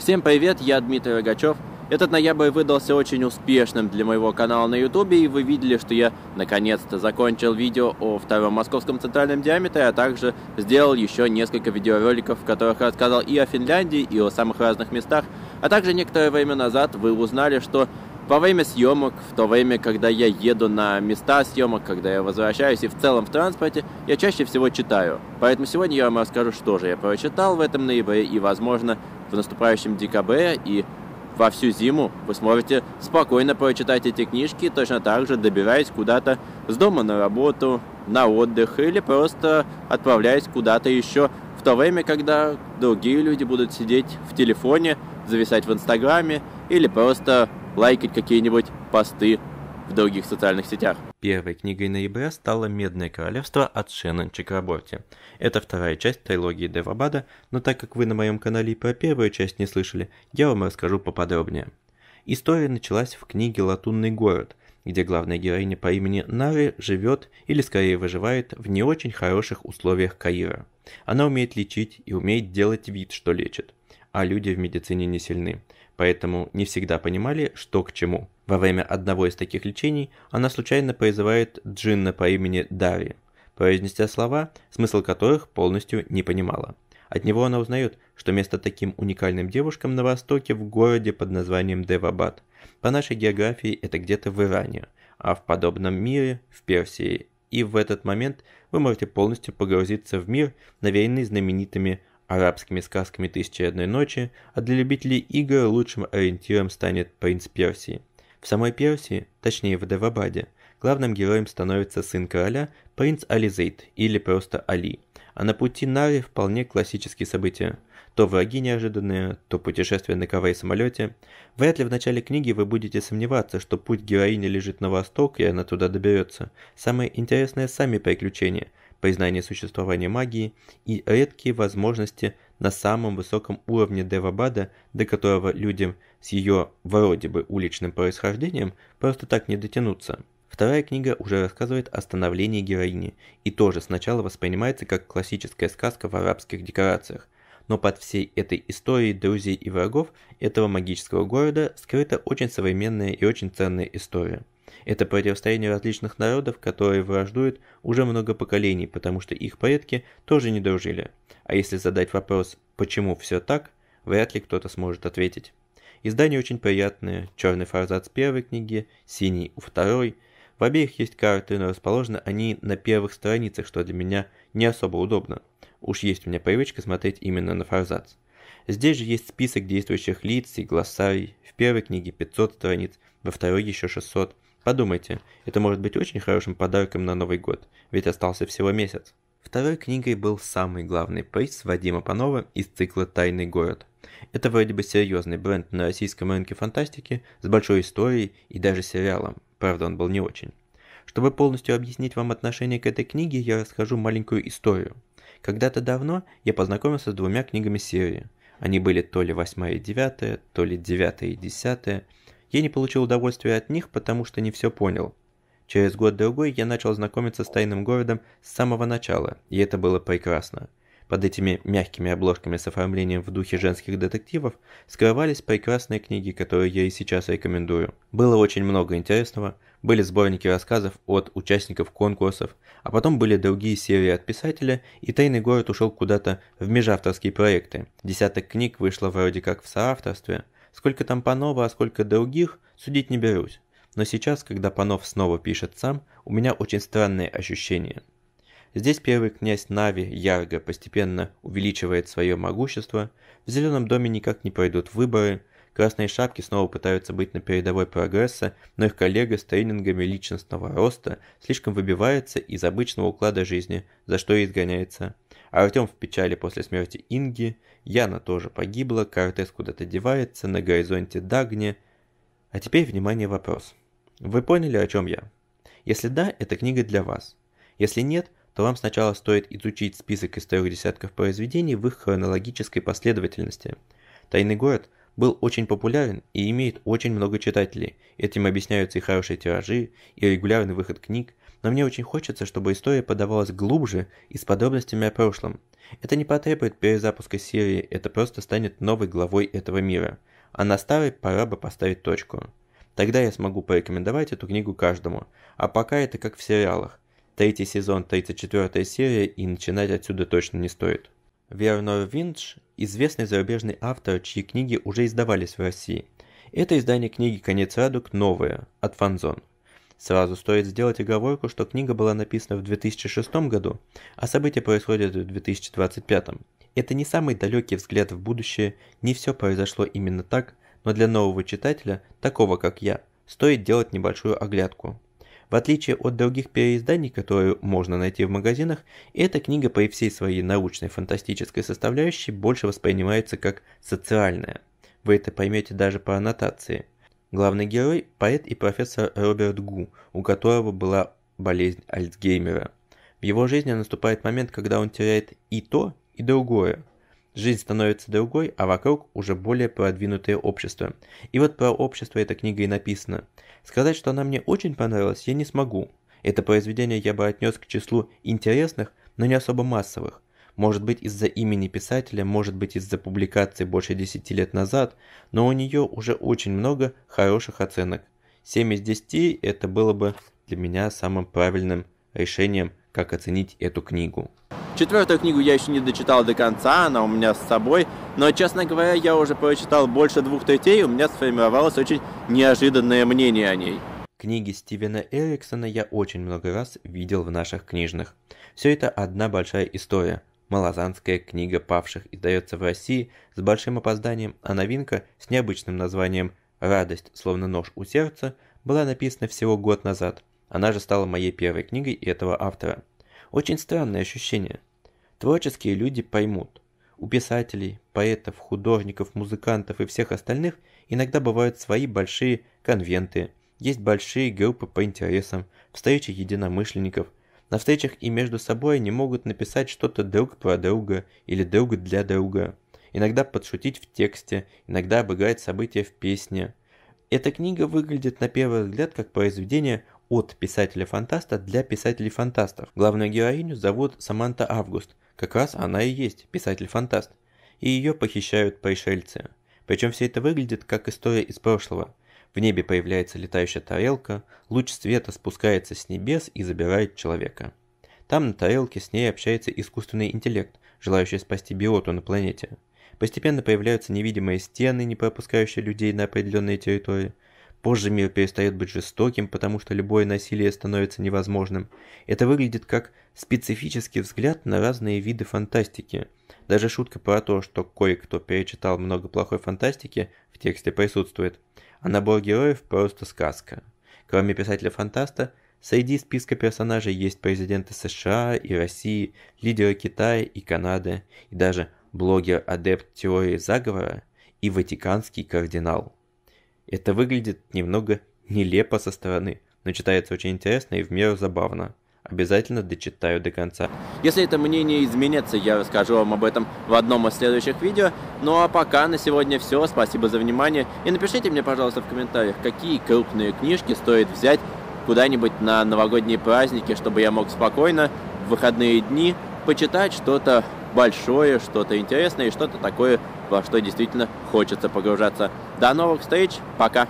Всем привет, я Дмитрий Рогачев. Этот ноябрь выдался очень успешным для моего канала на ютубе, и вы видели, что я наконец-то закончил видео о втором московском центральном диаметре, а также сделал еще несколько видеороликов, в которых рассказал и о Финляндии, и о самых разных местах. А также некоторое время назад вы узнали, что во время съемок, в то время, когда я еду на места съемок, когда я возвращаюсь и в целом в транспорте, я чаще всего читаю. Поэтому сегодня я вам расскажу, что же я прочитал в этом ноябре и, возможно, в наступающем декабре и во всю зиму вы сможете спокойно прочитать эти книжки, точно так же добираясь куда-то с дома на работу, на отдых или просто отправляясь куда-то еще в то время, когда другие люди будут сидеть в телефоне, зависать в Инстаграме или просто лайкать какие-нибудь посты в других социальных сетях. Первой книгой ноября стало «Медное королевство» от Шеннон Чакраборти. Это вторая часть трилогии Девабада, но так как вы на моем канале и про первую часть не слышали, я вам расскажу поподробнее. История началась в книге «Латунный город», где главная героиня по имени Нары живет или скорее выживает в не очень хороших условиях Каира. Она умеет лечить и умеет делать вид, что лечит, а люди в медицине не сильны – поэтому не всегда понимали, что к чему. Во время одного из таких лечений она случайно призывает джинна по имени Дави, произнеся слова, смысл которых полностью не понимала. От него она узнает, что место таким уникальным девушкам на востоке в городе под названием Девабад. По нашей географии это где-то в Иране, а в подобном мире в Персии. И в этот момент вы можете полностью погрузиться в мир, навеянный знаменитыми арабскими сказками «Тысяча и одной ночи», а для любителей игр лучшим ориентиром станет «Принц Персии». В самой Персии, точнее в Девабаде, главным героем становится сын короля, принц Ализейд, или просто Али. А на пути Нари вполне классические события. То враги неожиданные, то путешествие на кавай-самолете. Вряд ли в начале книги вы будете сомневаться, что путь героини лежит на восток и она туда доберется. Самое интересное сами приключения – признание существования магии и редкие возможности на самом высоком уровне Девабада, до которого людям с ее вроде бы уличным происхождением просто так не дотянуться. Вторая книга уже рассказывает о становлении героини и тоже сначала воспринимается как классическая сказка в арабских декорациях. Но под всей этой историей друзей и врагов этого магического города скрыта очень современная и очень ценная история – это противостояние различных народов, которые враждуют уже много поколений, потому что их предки тоже не дружили. А если задать вопрос «почему все так?», вряд ли кто-то сможет ответить. Издание очень приятное, черный форзац первой книги, синий у второй. В обеих есть карты, но расположены они на первых страницах, что для меня не особо удобно. Уж есть у меня привычка смотреть именно на форзац. Здесь же есть список действующих лиц и глоссарий. В первой книге 500 страниц, во второй еще 600. Подумайте, это может быть очень хорошим подарком на Новый год, ведь остался всего месяц. Второй книгой был самый главный приз Вадима Панова из цикла «Тайный город». Это вроде бы серьезный бренд на российском рынке фантастики с большой историей и даже сериалом, правда он был не очень. Чтобы полностью объяснить вам отношение к этой книге, я расскажу маленькую историю. Когда-то давно я познакомился с двумя книгами серии. Они были то ли 8 и 9, то ли 9 и 10, я не получил удовольствия от них, потому что не все понял. Через год-другой я начал знакомиться с тайным городом с самого начала, и это было прекрасно. Под этими мягкими обложками с оформлением в духе женских детективов скрывались прекрасные книги, которые я и сейчас рекомендую. Было очень много интересного, были сборники рассказов от участников конкурсов, а потом были другие серии от писателя, и «Тайный город» ушел куда-то в межавторские проекты. Десяток книг вышло вроде как в соавторстве, Сколько там Панова, а сколько других, судить не берусь. Но сейчас, когда Панов снова пишет сам, у меня очень странные ощущения. Здесь первый князь Нави, Ярго, постепенно увеличивает свое могущество, в Зеленом доме никак не пройдут выборы, Красные шапки снова пытаются быть на передовой прогресса, но их коллега с тренингами личностного роста слишком выбивается из обычного уклада жизни, за что и изгоняется. А Артем в печали после смерти Инги, Яна тоже погибла, Кортес куда-то девается, на горизонте Дагни. А теперь, внимание, вопрос. Вы поняли, о чем я? Если да, эта книга для вас. Если нет, то вам сначала стоит изучить список из трех десятков произведений в их хронологической последовательности. «Тайный город» был очень популярен и имеет очень много читателей. Этим объясняются и хорошие тиражи, и регулярный выход книг, но мне очень хочется, чтобы история подавалась глубже и с подробностями о прошлом. Это не потребует перезапуска серии, это просто станет новой главой этого мира. А на старой пора бы поставить точку. Тогда я смогу порекомендовать эту книгу каждому. А пока это как в сериалах. Третий сезон, 34 серия, и начинать отсюда точно не стоит. Вернер Винч – известный зарубежный автор, чьи книги уже издавались в России. Это издание книги «Конец радуг» новое, от Фанзон. Сразу стоит сделать оговорку, что книга была написана в 2006 году, а события происходят в 2025. Это не самый далекий взгляд в будущее, не все произошло именно так, но для нового читателя, такого как я, стоит делать небольшую оглядку. В отличие от других переизданий, которые можно найти в магазинах, эта книга при всей своей научной фантастической составляющей больше воспринимается как социальная. Вы это поймете даже по аннотации – Главный герой – поэт и профессор Роберт Гу, у которого была болезнь Альцгеймера. В его жизни наступает момент, когда он теряет и то, и другое. Жизнь становится другой, а вокруг уже более продвинутое общество. И вот про общество эта книга и написана. Сказать, что она мне очень понравилась, я не смогу. Это произведение я бы отнес к числу интересных, но не особо массовых может быть из-за имени писателя, может быть из-за публикации больше 10 лет назад, но у нее уже очень много хороших оценок. 7 из 10 это было бы для меня самым правильным решением, как оценить эту книгу. Четвертую книгу я еще не дочитал до конца, она у меня с собой, но, честно говоря, я уже прочитал больше двух третей, у меня сформировалось очень неожиданное мнение о ней. Книги Стивена Эриксона я очень много раз видел в наших книжных. Все это одна большая история – Малазанская книга павших издается в России с большим опозданием, а новинка с необычным названием «Радость, словно нож у сердца» была написана всего год назад. Она же стала моей первой книгой этого автора. Очень странное ощущение. Творческие люди поймут. У писателей, поэтов, художников, музыкантов и всех остальных иногда бывают свои большие конвенты, есть большие группы по интересам, встречи единомышленников – на встречах и между собой они могут написать что-то друг про друга или друг для друга. Иногда подшутить в тексте, иногда обыграть события в песне. Эта книга выглядит на первый взгляд как произведение от писателя-фантаста для писателей-фантастов. Главную героиню зовут Саманта Август, как раз она и есть писатель-фантаст. И ее похищают пришельцы. Причем все это выглядит как история из прошлого. В небе появляется летающая тарелка, луч света спускается с небес и забирает человека. Там на тарелке с ней общается искусственный интеллект, желающий спасти биоту на планете. Постепенно появляются невидимые стены, не пропускающие людей на определенные территории. Позже мир перестает быть жестоким, потому что любое насилие становится невозможным. Это выглядит как специфический взгляд на разные виды фантастики. Даже шутка про то, что кое-кто перечитал много плохой фантастики, в тексте присутствует. А набор героев просто сказка. Кроме писателя-фантаста, среди списка персонажей есть президенты США и России, лидеры Китая и Канады, и даже блогер-адепт теории заговора и ватиканский кардинал. Это выглядит немного нелепо со стороны, но читается очень интересно и в меру забавно. Обязательно дочитаю до конца. Если это мнение изменится, я расскажу вам об этом в одном из следующих видео. Ну а пока на сегодня все. Спасибо за внимание. И напишите мне, пожалуйста, в комментариях, какие крупные книжки стоит взять куда-нибудь на новогодние праздники, чтобы я мог спокойно в выходные дни почитать что-то большое, что-то интересное и что-то такое, во что действительно хочется погружаться. До новых встреч, пока!